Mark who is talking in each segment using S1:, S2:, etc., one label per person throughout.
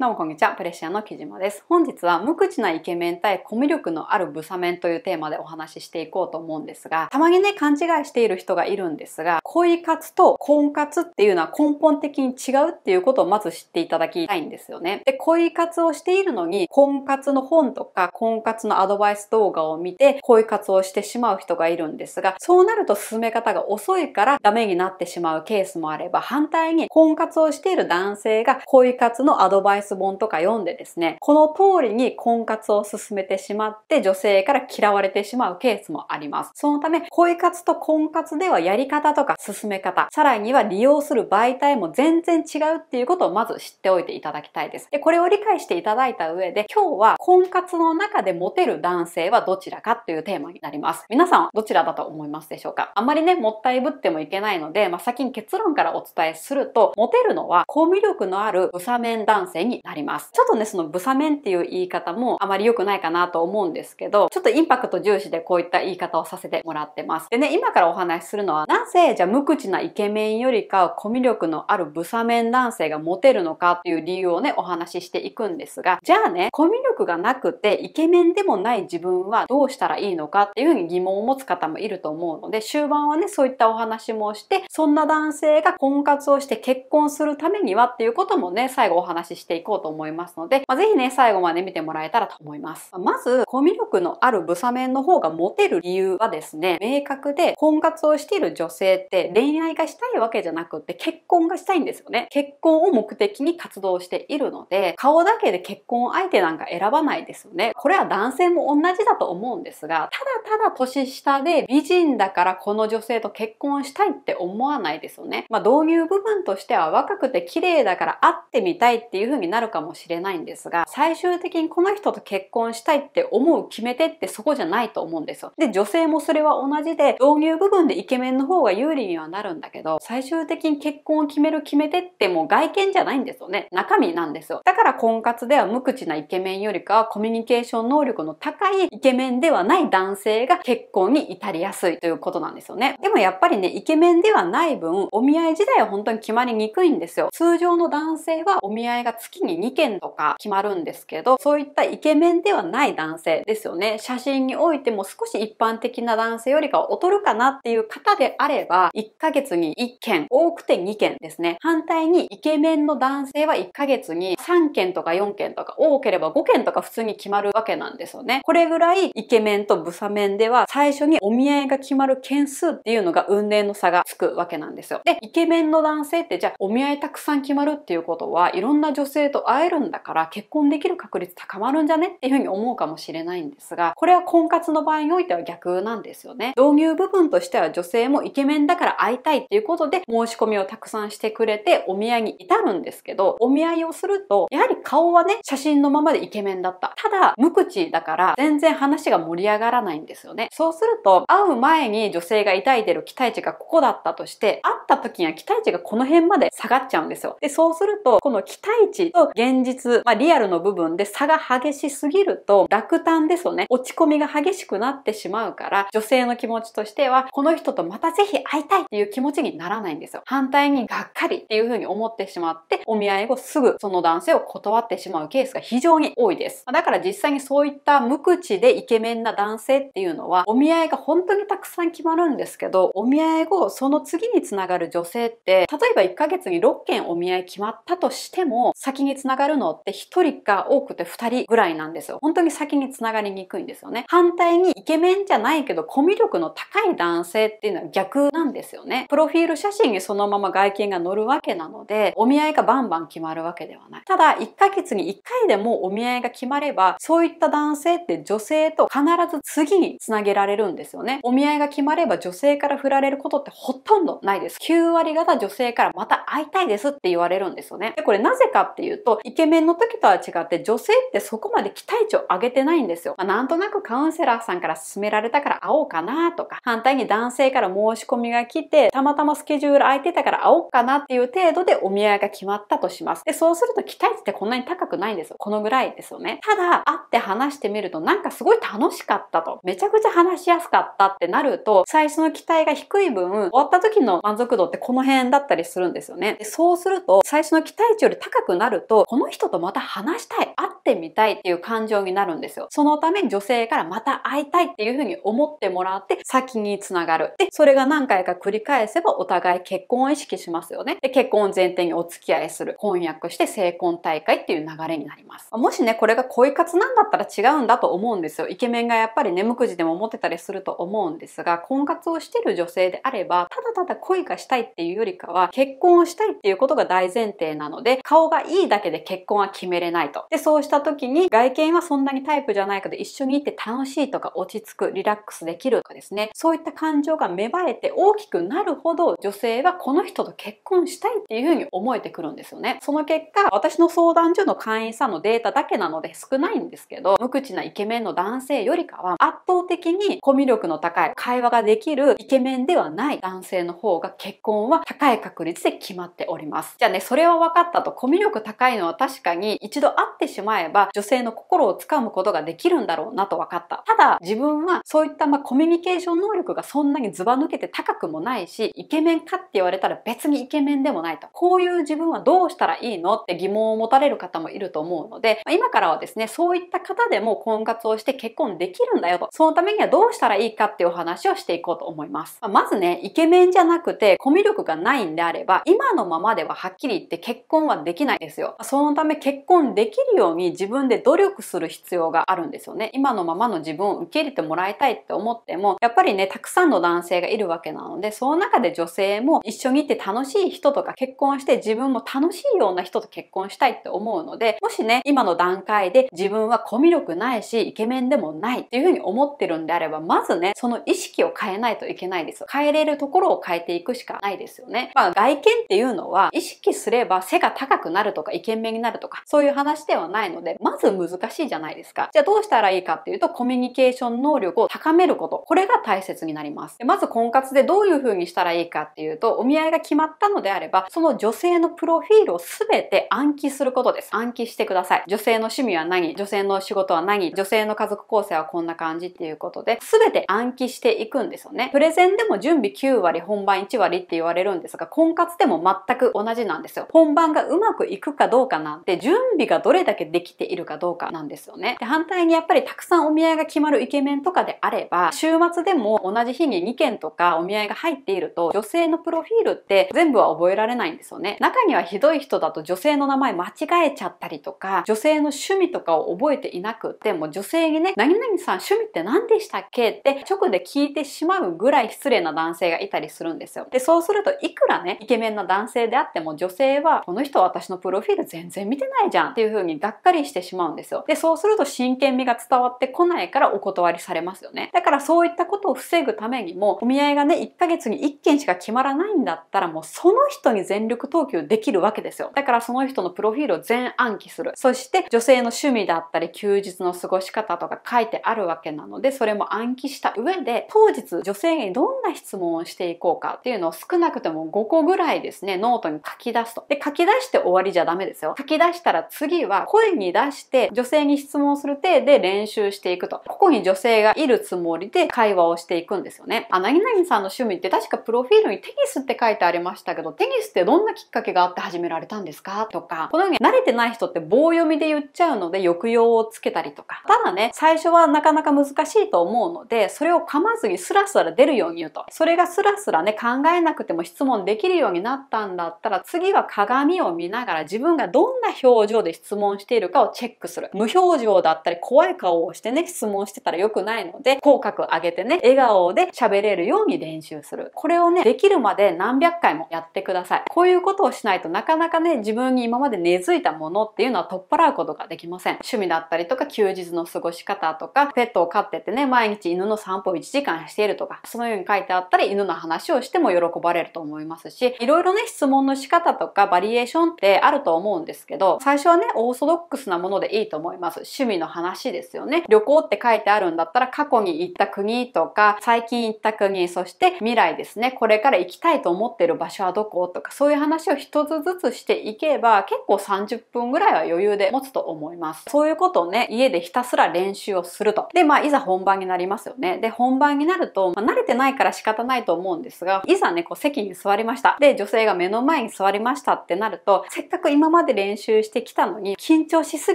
S1: どうもこんにちは、プレッシャーの木島です。本日は無口なイケメン対コミュ力のあるブサメンというテーマでお話ししていこうと思うんですが、たまにね、勘違いしている人がいるんですが、恋活と婚活っていうのは根本的に違うっていうことをまず知っていただきたいんですよね。で、恋活をしているのに、婚活の本とか、婚活のアドバイス動画を見て、恋活をしてしまう人がいるんですが、そうなると進め方が遅いからダメになってしまうケースもあれば、反対に婚活をしている男性が恋活のアドバイス本とか読んでですね、この通りに婚活を進めてしまって女性から嫌われてしまうケースもあります。そのため、恋活と婚活ではやり方とか進め方、さらには利用する媒体も全然違うっていうことをまず知っておいていただきたいです。で、これを理解していただいた上で、今日は婚活の中でモテる男性はどちらかというテーマになります。皆さんどちらだと思いますでしょうかあまりね、もったいぶってもいけないので、まあ、先に結論からお伝えすると、モテるのは、コミュ力のあるブサメン男性にになります。ちょっとね、そのブサメンっていう言い方もあまり良くないかなと思うんですけど、ちょっとインパクト重視でこういった言い方をさせてもらってます。でね、今からお話しするのは、なぜじゃあ無口なイケメンよりかコミュ力のあるブサメン男性がモテるのかっていう理由をね、お話ししていくんですが、じゃあね、コミュ力がなくてイケメンでもない自分はどうしたらいいのかっていうふうに疑問を持つ方もいると思うので、終盤はね、そういったお話もして、そんな男性が婚活をして結婚するためにはっていうこともね、最後お話ししていこうこうと思いますので、まあ、ぜひね、最後まで見てもらえたらと思います。まず、コミュ力のあるブサメンの方がモテる理由はですね、明確で婚活をしている女性って恋愛がしたいわけじゃなくて結婚がしたいんですよね。結婚を目的に活動しているので、顔だけで結婚相手なんか選ばないですよね。これは男性も同じだと思うんですが、ただただ年下で美人だからこの女性と結婚したいって思わないですよね。まあ導入部分としては若くて綺麗だから会ってみたいっていう風になるかもしれないんですが、最終的にこの人と結婚したいって思う決め手ってそこじゃないと思うんですよ。で、女性もそれは同じで、導入部分でイケメンの方が有利にはなるんだけど、最終的に結婚を決める決め手ってもう外見じゃないんですよね。中身なんですよ。だから婚活では無口なイケメンよりかはコミュニケーション能力の高いイケメンではない男性が結婚に至りやすいということなんですよね。でもやっぱりね、イケメンではない分、お見合い自体は本当に決まりにくいんですよ。通常の男性はお見合いが付きに2件とか決まるんですけど、そういったイケメンではない男性ですよね。写真においても少し一般的な男性よりかは劣るかなっていう方であれば、1ヶ月に1件、多くて2件ですね。反対にイケメンの男性は1ヶ月に3件とか4件とか多ければ5件とか普通に決まるわけなんですよね。これぐらいイケメンとブサメンでは最初にお見合いが決まる件数っていうのが運命の差がつくわけなんですよ。で、イケメンの男性ってじゃあお見合いたくさん決まるっていうことはいろんな女性性と会えるんだから結婚できる確率高まるんじゃねっていうふうに思うかもしれないんですが、これは婚活の場合においては逆なんですよね。導入部分としては女性もイケメンだから会いたいっていうことで申し込みをたくさんしてくれてお見合いに至るんですけど、お見合いをすると、やはり顔はね、写真のままでイケメンだった。ただ、無口だから全然話が盛り上がらないんですよね。そうすると、会う前に女性が抱いてる期待値がここだったとして、会った時には期待値がこの辺まで下がっちゃうんですよ。で、そうすると、この期待値とと、現実、まあ、リアルの部分で差が激しすぎると、落胆ですよね。落ち込みが激しくなってしまうから、女性の気持ちとしては、この人とまたぜひ会いたいっていう気持ちにならないんですよ。反対にがっかりっていう風に思ってしまって、お見合い後すぐその男性を断ってしまうケースが非常に多いです。だから実際にそういった無口でイケメンな男性っていうのは、お見合いが本当にたくさん決まるんですけど、お見合い後、その次につながる女性って、例えば1ヶ月に6件お見合い決まったとしても、先にに繋がるのって1人か多くて2人ぐらいなんですよ。本当に先に繋がりにくいんですよね。反対にイケメンじゃないけどコミュ力の高い男性っていうのは逆なんですよね。プロフィール写真にそのまま外見が載るわけなので、お見合いがバンバン決まるわけではない。ただ、1ヶ月に1回でもお見合いが決まれば、そういった男性って女性と必ず次につなげられるんですよね。お見合いが決まれば女性から振られることってほとんどないです。9割方女性からまた会いたいですって言われるんですよね。で、これなぜかっていうと、イケメンの時とは違って女性ってそこまで期待値を上げてないんですよ。まあ、なんとなくカウンセラーさんから勧められたから会おうかなとか、反対に男性から申し込みが来て、たまたまスケジュール空いてたから会おうかなっていう程度でお見合いが決まったとします。で、そうすると期待値ってこんなに高くないんですよ。このぐらいですよね。ただ、会って話してみるとなんかすごい楽しかったと、めちゃくちゃ話しやすかったってなると、最初の期待が低い分、終わった時の満足度ってこの辺だったりするんですよね。でそうすると、最初の期待値より高くなると、この人とまた話したい、会っってみたいっていう感情になるんですよ。そのため女性からまた会いたいっていうふうに思ってもらって先につながる。で、それが何回か繰り返せばお互い結婚を意識しますよね。で、結婚を前提にお付き合いする。婚約して成婚大会っていう流れになります。もしね、これが恋活なんだったら違うんだと思うんですよ。イケメンがやっぱり眠くじでも思ってたりすると思うんですが、婚活をしてる女性であれば、ただただ恋がしたいっていうよりかは、結婚をしたいっていうことが大前提なので、顔がいいだけで結婚は決めれないと。で、そうしした時に外見はそんなにタイプじゃないけど一緒にいて楽しいとか落ち着くリラックスできるとかですねそういった感情が芽生えて大きくなるほど女性はこの人と結婚したいっていう風に思えてくるんですよねその結果私の相談所の会員さんのデータだけなので少ないんですけど無口なイケメンの男性よりかは圧倒的にコミュ力の高い会話ができるイケメンではない男性の方が結婚は高い確率で決まっておりますじゃあねそれは分かったとコミュ力高いのは確かに一度会ってしまええば女性の心をつかむことができるんだろうなと分かった。ただ自分はそういったまあコミュニケーション能力がそんなにずば抜けて高くもないし、イケメンかって言われたら別にイケメンでもないと。こういう自分はどうしたらいいのって疑問を持たれる方もいると思うので、ま今からはですね、そういった方でも婚活をして結婚できるんだよと。そのためにはどうしたらいいかっていうお話をしていこうと思います。まずね、イケメンじゃなくてコミュ力がないんであれば、今のままでははっきり言って結婚はできないですよ。そのため結婚できるように自分で努力する必要があるんですよね。今のままの自分を受け入れてもらいたいって思っても、やっぱりね、たくさんの男性がいるわけなので、その中で女性も一緒にいて楽しい人とか結婚して自分も楽しいような人と結婚したいって思うので、もしね、今の段階で自分はコミュ力ないし、イケメンでもないっていうふうに思ってるんであれば、まずね、その意識を変えないといけないです。変えれるところを変えていくしかないですよね。まあ、外見っていうのは、意識すれば背が高くなるとかイケメンになるとか、そういう話ではないので、ので、まず難しいじゃないですか。じゃあどうしたらいいかっていうと、コミュニケーション能力を高めること。これが大切になります。まず婚活でどういう風にしたらいいかっていうと、お見合いが決まったのであれば、その女性のプロフィールを全て暗記することです。暗記してください。女性の趣味は何女性の仕事は何女性の家族構成はこんな感じっていうことで、全て暗記していくんですよね。プレゼンでも準備9割、本番1割って言われるんですが、婚活でも全く同じなんですよ。本番がうまくいくかどうかなんて、準備がどれだけでききているかどうかなんですよね。で反対にやっぱりたくさんお見合いが決まるイケメンとかであれば、週末でも同じ日に2件とかお見合いが入っていると、女性のプロフィールって全部は覚えられないんですよね。中にはひどい人だと女性の名前間違えちゃったりとか、女性の趣味とかを覚えていなくって、も女性にね、何々さん趣味って何でしたっけって直で聞いてしまうぐらい失礼な男性がいたりするんですよ。で、そうするといくらね、イケメンな男性であっても女性は、この人私のプロフィール全然見てないじゃんっていう風にがっかりしてしまうんですよ。で、そうすると真剣味が伝わってこないからお断りされますよね。だからそういったことを防ぐためにも、お見合いがね、1ヶ月に1件しか決まらないんだったら、もうその人に全力投球できるわけですよ。だからその人のプロフィールを全暗記する。そして女性の趣味だったり、休日の過ごし方とか書いてあるわけなので、それも暗記した上で、当日女性にどんな質問をしていこうかっていうのを少なくても5個ぐらいですね、ノートに書き出すと。で、書き出して終わりじゃダメですよ。書き出したら次は声に出して、女性に質問する体で練習していくと。ここに女性がいるつもりで会話をしていくんですよね。あ、なぎなぎさんの趣味って確かプロフィールにテニスって書いてありましたけど、テニスってどんなきっかけがあって始められたんですかとか、このように慣れてない人って棒読みで言っちゃうので抑揚をつけたりとか。ただね、最初はなかなか難しいと思うので、それを噛まずにスラスラ出るように言うと。それがスラスラね、考えなくても質問できるようになったんだったら、次は鏡を見ながら自分がどんな表情で質問しているかをチェックする。無表情だったり怖い顔をしてね、質問してたら良くないので、口角上げてね、笑顔で喋れるように練習する。これをね、できるまで何百回もやってください。こういうことをしないとなかなかね、自分に今まで根付いたものっていうのは取っ払うことができません。趣味だったりとか、休日の過ごし方とか、ペットを飼っててね、毎日犬の散歩1時間しているとか、そのように書いてあったり犬の話をしても喜ばれると思いますし、いろいろね、質問の仕方とかバリエーションってあると思うんですけど、最初はね、オーソドックスなものでいいと思います。趣味の話ですよね。旅行って書いてあるんだったら過去に行った国とか、最近行った国、そして未来ですね。これから行きたいと思ってる場所はどことか、そういう話を一つずつしていけば、結構30分ぐらいは余裕で持つと思います。そういうことをね、家でひたすら練習をすると。で、まあ、いざ本番になりますよね。で、本番になると、まあ、慣れてないから仕方ないと思うんですが、いざね、こう席に座りました。で、女性が目の前に座りましたってなると、せっかく今まで練習してきたのに、緊張ししす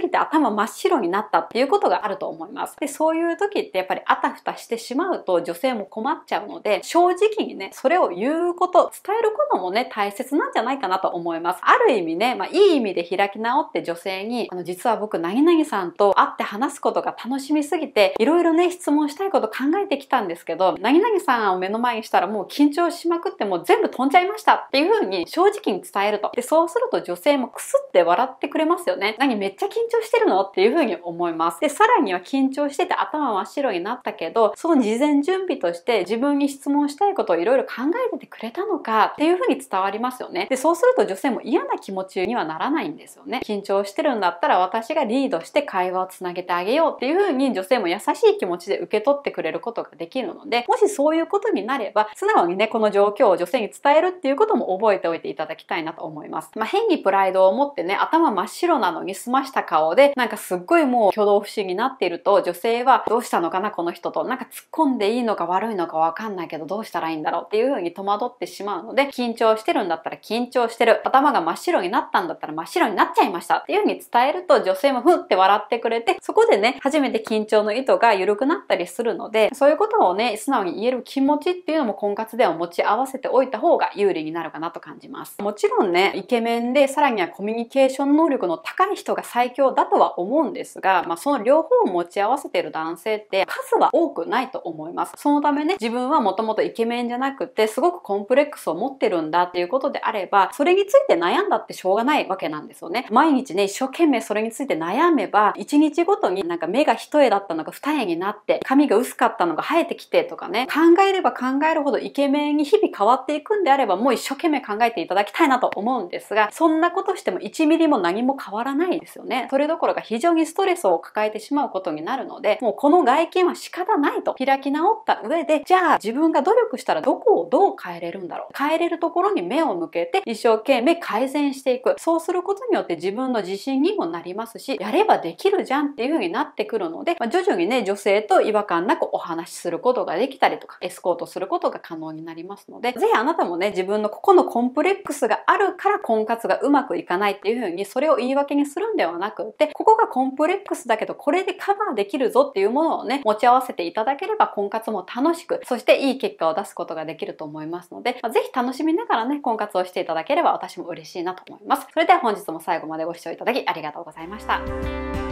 S1: ぎて頭真っ白になったっていうことがあると思います。で、そういう時ってやっぱりあたふたしてしまうと女性も困っちゃうので、正直にね、それを言うこと、伝えることもね、大切なんじゃないかなと思います。ある意味ね、まあ、いい意味で開き直って女性に、あの、実は僕、何々さんと会って話すことが楽しみすぎて、いろいろね、質問したいこと考えてきたんですけど、何々さんを目の前にしたらもう緊張しまくってもう全部飛んじゃいましたっていう風に正直に伝えると。で、そうすると女性もクスって笑ってくれますよね。何めっちゃゃ緊張してるのっていうふうに思います。で、さらには緊張してて頭真っ白になったけど、その事前準備として自分に質問したいことをいろいろ考えててくれたのかっていうふうに伝わりますよね。で、そうすると女性も嫌な気持ちにはならないんですよね。緊張してるんだったら私がリードして会話をつなげてあげようっていうふうに女性も優しい気持ちで受け取ってくれることができるので、もしそういうことになれば、素直にね、この状況を女性に伝えるっていうことも覚えておいていただきたいなと思います。まあ、変にプライドを持ってね、頭真っ白なのに済ましした顔で、なんかすっごいもう挙動不審になっていると、女性はどうしたのかなこの人と、なんか突っ込んでいいのか悪いのかわかんないけどどうしたらいいんだろうっていう風に戸惑ってしまうので、緊張してるんだったら緊張してる。頭が真っ白になったんだったら真っ白になっちゃいましたっていう風に伝えると女性もふって笑ってくれて、そこでね、初めて緊張の意図が緩くなったりするので、そういうことをね、素直に言える気持ちっていうのも婚活では持ち合わせておいた方が有利になるかなと感じます。もちろんね、イケメンでさらにはコミュニケーション能力の高い人が採最強だとは思うんですが、まあ、その両方を持ち合わせてる男性って数は多くないと思います。そのためね、自分はもともとイケメンじゃなくて、すごくコンプレックスを持ってるんだっていうことであれば、それについて悩んだってしょうがないわけなんですよね。毎日ね、一生懸命それについて悩めば、1日ごとになんか目が一重だったのが二重になって、髪が薄かったのが生えてきてとかね、考えれば考えるほどイケメンに日々変わっていくんであれば、もう一生懸命考えていただきたいなと思うんですが、そんなことしても1ミリも何も変わらないですよね。ね、それどころか非常にストレスを抱えてしまうことになるので、もうこの外見は仕方ないと開き直った上で、じゃあ自分が努力したらどこをどう変えれるんだろう。変えれるところに目を向けて一生懸命改善していく。そうすることによって自分の自信にもなりますし、やればできるじゃんっていう風になってくるので、まあ、徐々にね、女性と違和感なくお話しすることができたりとか、エスコートすることが可能になりますので、ぜひあなたもね、自分のここのコンプレックスがあるから婚活がうまくいかないっていう風に、それを言い訳にするんではなくなくて、ここがコンプレックスだけど、これでカバーできるぞっていうものをね、持ち合わせていただければ、婚活も楽しく、そしていい結果を出すことができると思いますので、まあ、ぜひ楽しみながらね、婚活をしていただければ私も嬉しいなと思います。それでは本日も最後までご視聴いただきありがとうございました。